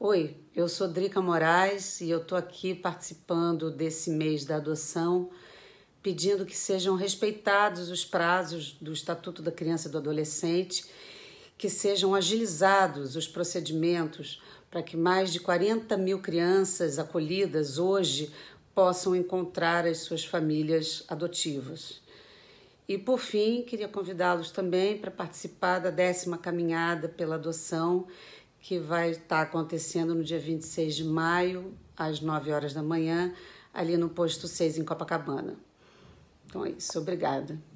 Oi, eu sou Drica Moraes e eu estou aqui participando desse mês da adoção, pedindo que sejam respeitados os prazos do Estatuto da Criança e do Adolescente, que sejam agilizados os procedimentos para que mais de 40 mil crianças acolhidas hoje possam encontrar as suas famílias adotivas. E por fim, queria convidá-los também para participar da décima caminhada pela adoção, que vai estar acontecendo no dia 26 de maio, às 9 horas da manhã, ali no posto 6 em Copacabana. Então é isso, obrigada.